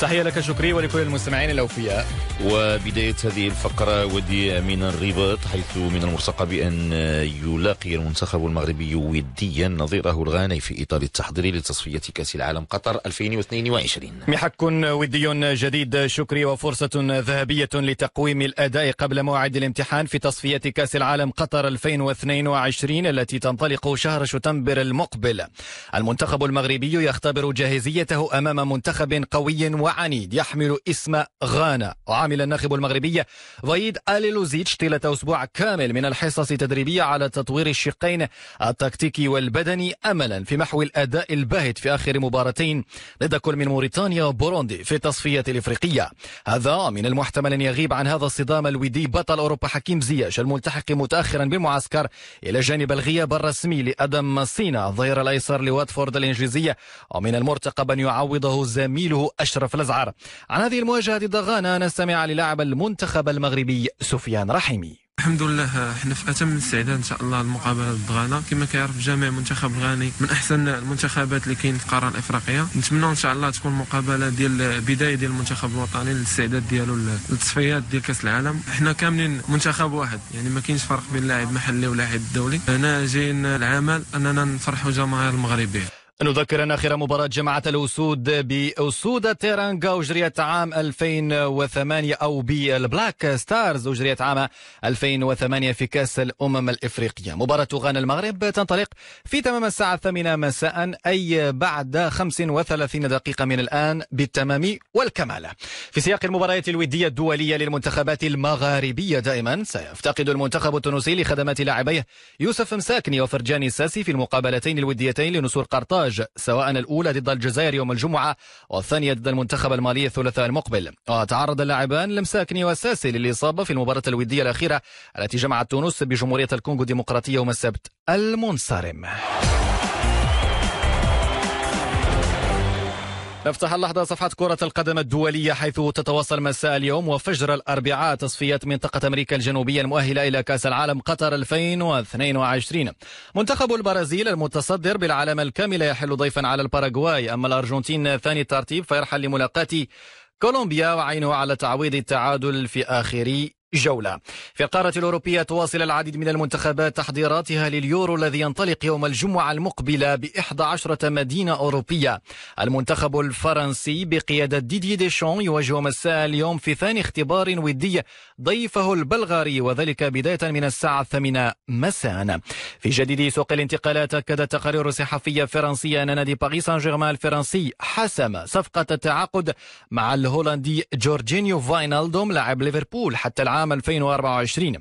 تحية لك شكري ولكل المستمعين الأوفياء وبداية هذه الفقرة ودي من الرباط حيث من المرتقى بأن يلاقي المنتخب المغربي وديا نظيره الغاني في إطار التحضير لتصفية كأس العالم قطر 2022 محك ودي جديد شكري وفرصة ذهبية لتقويم الأداء قبل موعد الامتحان في تصفية كأس العالم قطر 2022 التي تنطلق شهر شتنبر المقبل المنتخب المغربي يختبر جاهزيته أمام منتخب قوي و وعنيد يحمل اسم غانا وعمل الناخب المغربي فايد أليلوزيتش طيلة أسبوع كامل من الحصص التدريبية على تطوير الشقين التكتيكي والبدني أملا في محو الأداء الباهت في آخر مباراتين ضد كل من موريتانيا وبوروندي في التصفية الإفريقية هذا من المحتمل أن يغيب عن هذا الصدام الودي بطل أوروبا حكيم زياش الملتحق متأخرا بالمعسكر إلى جانب الغياب الرسمي لأدم ماسينا الظهير الأيسر لواتفورد الإنجليزية ومن المرتقب أن يعوضه زميله أشرف الأزعار عن هذه المواجهة ضد غانا نستمع للاعب المنتخب المغربي سفيان رحيمي الحمد لله حنا في اتم الاستعداد ان شاء الله للمقابله ضد غانا كما كيعرف الجميع المنتخب الغاني من احسن المنتخبات اللي كاين في القاره الافريقيه نتمنى ان شاء الله تكون مقابله ديال بدايه ديال المنتخب الوطني للاستعداد ديالو للتصفيات ديال كاس العالم حنا كاملين منتخب واحد يعني ما كاينش فرق بين لاعب محلي ولاعب دولي هنا جايين العمل اننا نفرحوا جماهير المغربيه نذكر أن آخر مباراة جماعه الأسود بأسود تيرانغا أجريت عام 2008 أو بالبلاك ستارز أجريت عام 2008 في كأس الأمم الإفريقية مباراة غانا المغرب تنطلق في تمام الساعة الثامنة مساء أي بعد 35 دقيقة من الآن بالتمام والكمال في سياق المباريات الودية الدولية للمنتخبات المغاربية دائما سيفتقد المنتخب التونسي لخدمات لاعبيه يوسف مساكني وفرجاني الساسي في المقابلتين الوديتين لنسور قرطاج الإدراج سواء الأولى ضد الجزائر يوم الجمعة والثانية ضد المنتخب المالي الثلاثاء المقبل وتعرض اللاعبان لمساكني وساسي للإصابة في المباراة الودية الأخيرة التي جمعت تونس بجمهورية الكونغو الديمقراطية يوم السبت المنصرم نفتح اللحظة صفحة كرة القدم الدولية حيث تتواصل مساء اليوم وفجر الأربعاء تصفيات منطقة أمريكا الجنوبية المؤهلة إلى كأس العالم قطر 2022 منتخب البرازيل المتصدر بالعلامة الكاملة يحل ضيفا على الباراغواي أما الأرجنتين ثاني الترتيب فيرحل لملاقاة كولومبيا وعينه على تعويض التعادل في آخر جولة في القارة الأوروبية تواصل العديد من المنتخبات تحضيراتها لليورو الذي ينطلق يوم الجمعة المقبلة بإحدى عشرة مدينة أوروبية المنتخب الفرنسي بقيادة ديدي ديشون يواجه مساء اليوم في ثاني اختبار ودي ضيفه البلغاري وذلك بداية من الساعة الثامنة مساء في جديد سوق الانتقالات أكدت تقارير صحفية فرنسية أن نادي باريس سان جيرمان الفرنسي حسم صفقة التعاقد مع الهولندي جورجينيو فاينالدوم لاعب ليفربول حتى العام عام 2024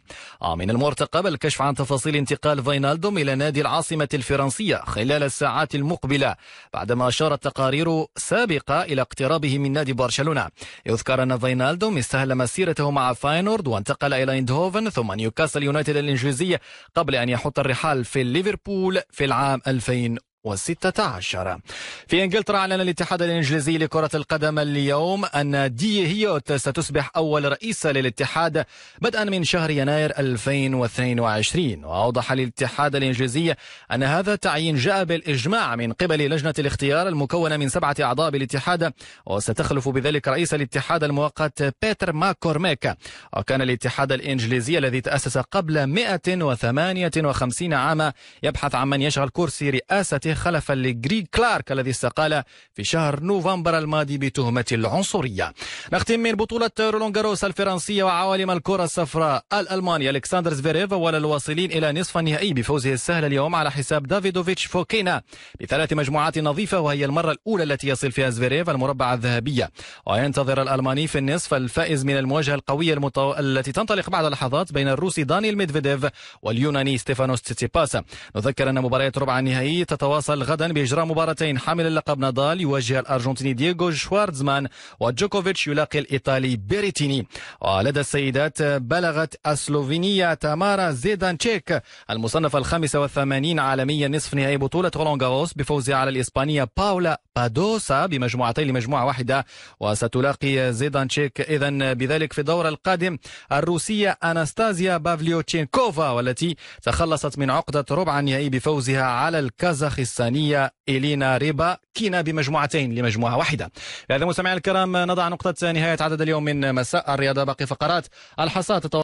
من المرتقب الكشف عن تفاصيل انتقال فاينالدوم إلى نادي العاصمة الفرنسية خلال الساعات المقبلة بعدما أشارت تقارير سابقة إلى اقترابه من نادي برشلونة يذكر أن فاينالدوم استهل مسيرته مع فاينورد وانتقل إلى إندهوفن ثم نيوكاسل يونايتد الإنجليزية قبل أن يحط الرحال في ليفربول في العام 2000 2016 في انجلترا اعلن الاتحاد الانجليزي لكره القدم اليوم ان دي هيوت ستصبح اول رئيسه للاتحاد بدءا من شهر يناير 2022 واوضح الاتحاد الانجليزي ان هذا التعيين جاء بالاجماع من قبل لجنه الاختيار المكونه من سبعه اعضاء بالاتحاد وستخلف بذلك رئيس الاتحاد المؤقت بيتر ماكورميك وكان الاتحاد الانجليزي الذي تاسس قبل 158 عاما يبحث عن من يشغل كرسي رئاسته خلفا لجريج كلارك الذي استقال في شهر نوفمبر الماضي بتهمة العنصرية نختم من بطولة رولونغاروس الفرنسية وعوالم الكرة الصفراء الألماني ألكسندر زفيريف أول الواصلين إلى نصف النهائي بفوزه السهل اليوم على حساب دافيدوفيتش فوكينا بثلاث مجموعات نظيفة وهي المرة الأولى التي يصل فيها زفيريف المربع الذهبية وينتظر الألماني في النصف الفائز من المواجهة القوية المطو... التي تنطلق بعد لحظات بين الروسي دانيل ميدفيديف واليوناني ستيفانوس تسيباسا نذكر أن مباريات ربع النهائي تتواصل فيصل غدا بإجراء مباراتين حامل اللقب نادال يواجه الأرجنتيني دييغو شوارزمان وجوكوفيتش يلاقي الإيطالي بيريتيني ولدى السيدات بلغت السلوفينية تامارا زيدانتشيك المصنفة ال 85 عالميا نصف نهائي بطولة رولان غاروس بفوزها على الإسبانية باولا بادوسا بمجموعتين لمجموعة واحدة وستلاقي زيدانتشيك إذا بذلك في الدور القادم الروسية أناستازيا بافليوتشينكوفا والتي تخلصت من عقدة ربع النهائي بفوزها على الكازاخستان الصينية إلينا ريبا كينا بمجموعتين لمجموعة واحدة هذا مستمعي الكرام نضع نقطة نهاية عدد اليوم من مساء الرياضة باقي فقرات الحصاد